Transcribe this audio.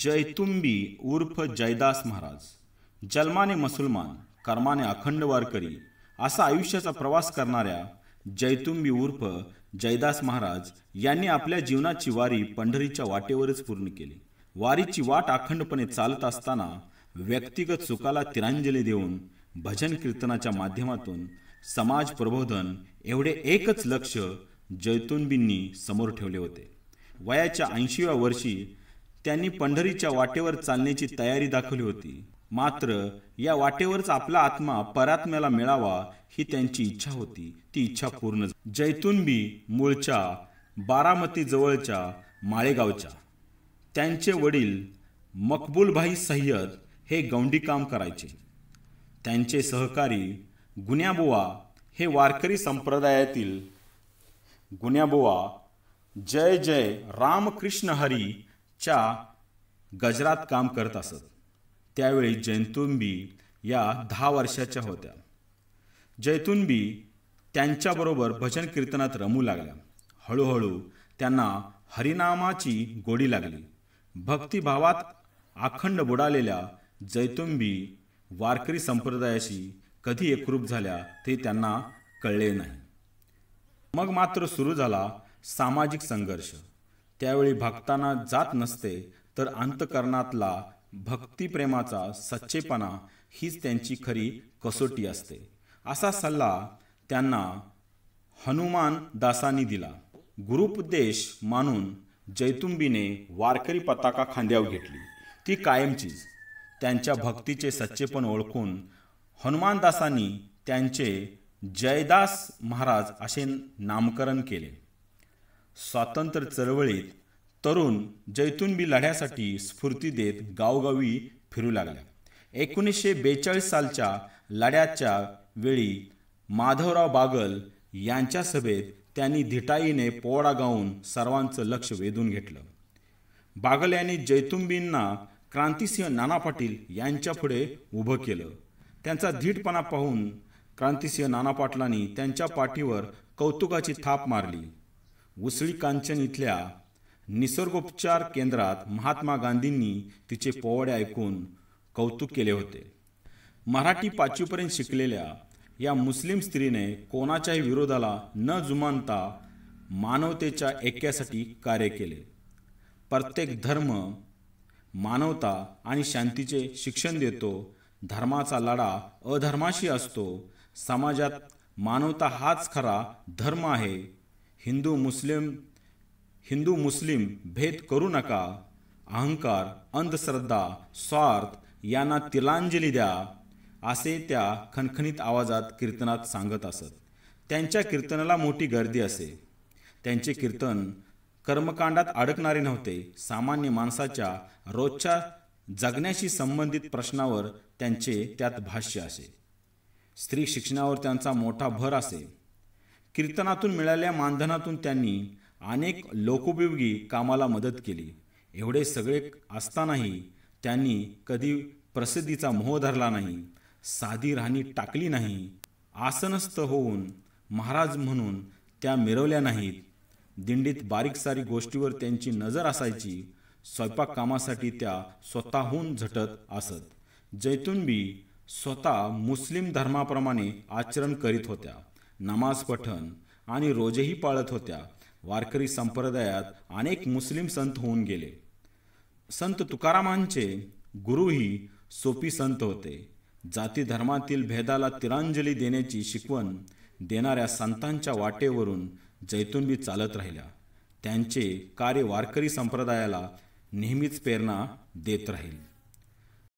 जयतुंबी उर्फ जयदास महाराज जन्माने मुसलमान कर्माने अखंड वारकरी असा आयुष्याचा प्रवास करणाऱ्या जयतुंबी उर्फ जयदास महाराज यांनी आपल्या जीवनाची वारी पंढरीच्या वाटेवरच पूर्ण केली वारीची वाट अखंडपणे चालत असताना व्यक्तिगत सुखाला तिरांजली देऊन भजन कीर्तनाच्या माध्यमातून समाज प्रबोधन एवढे एकच लक्ष जैतुनबींनी समोर ठेवले होते वयाच्या ऐंशीव्या वर्षी त्यांनी पंढरीच्या वाटेवर चालण्याची तयारी दाखवली होती मात्र या वाटेवरच आपला आत्मा परात्म्याला मिळावा ही त्यांची इच्छा होती ती इच्छा पूर्ण जैतूनबी मूळच्या बारामती जवळच्या माळेगावच्या त्यांचे वडील मकबूलभाई सय्यद हे गौंडी काम करायचे त्यांचे सहकारी गुन्याबुवा हे वारकरी संप्रदायातील गुन्याबुवा जय जय रामकृष्ण हरी च्या गजरात काम करत असत त्यावेळी जैतुंबी या दहा वर्षाच्या होत्या जैतुंबी त्यांच्याबरोबर भजन कीर्तनात रमू लागल्या हळूहळू त्यांना हरिनामाची गोडी लागली भक्तिभावात अखंड बुडालेल्या जैतुंबी वारकरी संप्रदायाशी कधी एकरूप झाल्या ते त्यांना कळले नाही मग मात्र सुरू झाला सामाजिक संघर्ष त्यावेळी भक्तांना जात नसते तर अंतकरणातला भक्तिप्रेमाचा सच्चेपणा हीच त्यांची खरी कसोटी असते असा सल्ला त्यांना हनुमान दासांनी दिला गुरुपदेश मानून जैतुंबीने वारकरी पताका खांद्यावर घेतली ती कायमचीच त्यांच्या भक्तीचे सच्चेपण ओळखून हनुमानदासांनी त्यांचे जयदास महाराज असे नामकरण केले स्वातंत्र्य चळवळीत तरुण जैतुनबी लढ्यासाठी स्फूर्ती देत गावगावी फिरू लागल्या एकोणीसशे बेचाळीस सालच्या लढ्याच्या वेळी माधवराव बागल यांच्या सभेत त्यांनी धिटाईने पोवाडा गाऊन सर्वांचं लक्ष वेधून घेतलं बागल यांनी जैतुंबींना क्रांतिसिंह नाना पाटील यांच्यापुढे उभं केलं त्यांचा धीटपणा पाहून क्रांतिसिंह नाना पाटलांनी त्यांच्या पाठीवर कौतुकाची थाप मारली उसळी कांचन इथल्या निसर्गोपचार केंद्रात महात्मा गांधींनी तिचे पोवाडे ऐकून कौतुक केले होते मराठी पाचवीपर्यंत शिकलेल्या या मुस्लिम स्त्रीने कोणाच्याही विरोधाला न जुमानता मानवतेच्या ऐक्यासाठी कार्य केले प्रत्येक धर्म मानवता आणि शांतीचे शिक्षण देतो धर्माचा लढा अधर्माशी असतो समाजात मानवता हाच खरा धर्म आहे हिंदू मुस्लिम हिंदू मुस्लिम भेद करू नका अहंकार अंधश्रद्धा स्वार्थ यांना तिलांजली द्या असे त्या खणखणीत आवाजात कीर्तनात सांगत असत त्यांच्या कीर्तनाला मोठी गर्दी असे त्यांचे कीर्तन कर्मकांडात अडकणारे नव्हते सामान्य माणसाच्या रोजच्या जगण्याशी संबंधित प्रश्नावर त्यांचे त्यात भाष्य असे स्त्री शिक्षणावर त्यांचा मोठा भर असे कीर्तनातून मिळाल्या मानधनातून त्यांनी अनेक लोकोपयोगी कामाला मदत केली एवढे सगळे असतानाही त्यांनी कधी प्रसिद्धीचा मोह धरला नाही साधी राहणी टाकली नाही आसनस्थ होऊन महाराज म्हणून त्या मिरवल्या नाहीत दिंडीत बारीक सारी गोष्टीवर त्यांची नजर असायची स्वयंपाक कामासाठी त्या स्वतःहून झटत असत जैतूनबी स्वतः मुस्लिम धर्माप्रमाणे आचरण करीत होत्या नमाज पठण आणि रोजेही पाळत होत्या वारकरी संप्रदायात अनेक मुस्लिम संत होऊन गेले संत तुकारामांचे गुरुही सोपी संत होते जाती धर्मातील भेदाला तिरांजली देण्याची शिकवण देणाऱ्या संतांच्या वाटेवरून जैतुनबी चालत राहिल्या त्यांचे कार्य वारकरी संप्रदायाला नेहमीच प्रेरणा देत राहील